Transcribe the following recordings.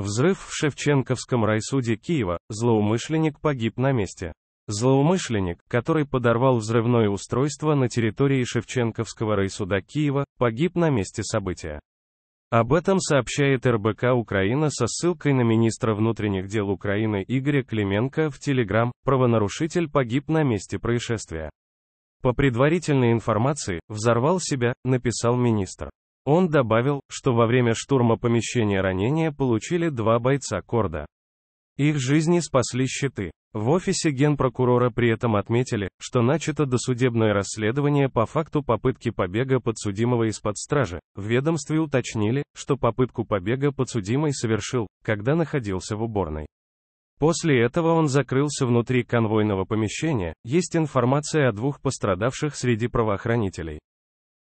Взрыв в Шевченковском райсуде Киева, злоумышленник погиб на месте. Злоумышленник, который подорвал взрывное устройство на территории Шевченковского райсуда Киева, погиб на месте события. Об этом сообщает РБК Украина со ссылкой на министра внутренних дел Украины Игоря Клименко в Телеграм, правонарушитель погиб на месте происшествия. По предварительной информации, взорвал себя, написал министр. Он добавил, что во время штурма помещения ранения получили два бойца Корда. Их жизни спасли щиты. В офисе генпрокурора при этом отметили, что начато досудебное расследование по факту попытки побега подсудимого из-под стражи. В ведомстве уточнили, что попытку побега подсудимый совершил, когда находился в уборной. После этого он закрылся внутри конвойного помещения. Есть информация о двух пострадавших среди правоохранителей.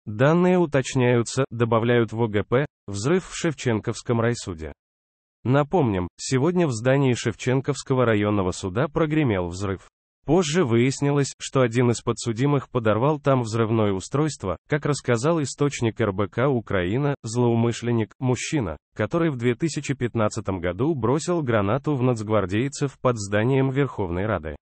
Данные уточняются, добавляют в ОГП, взрыв в Шевченковском райсуде. Напомним, сегодня в здании Шевченковского районного суда прогремел взрыв. Позже выяснилось, что один из подсудимых подорвал там взрывное устройство, как рассказал источник РБК Украина, злоумышленник, мужчина, который в 2015 году бросил гранату в нацгвардейцев под зданием Верховной Рады.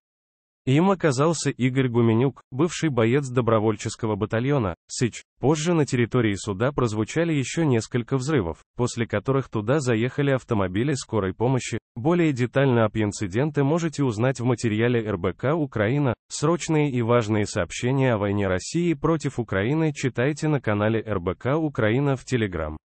Им оказался Игорь Гуменюк, бывший боец добровольческого батальона, Сич. Позже на территории суда прозвучали еще несколько взрывов, после которых туда заехали автомобили скорой помощи. Более детально об инциденте можете узнать в материале РБК «Украина». Срочные и важные сообщения о войне России против Украины читайте на канале РБК «Украина» в Телеграм.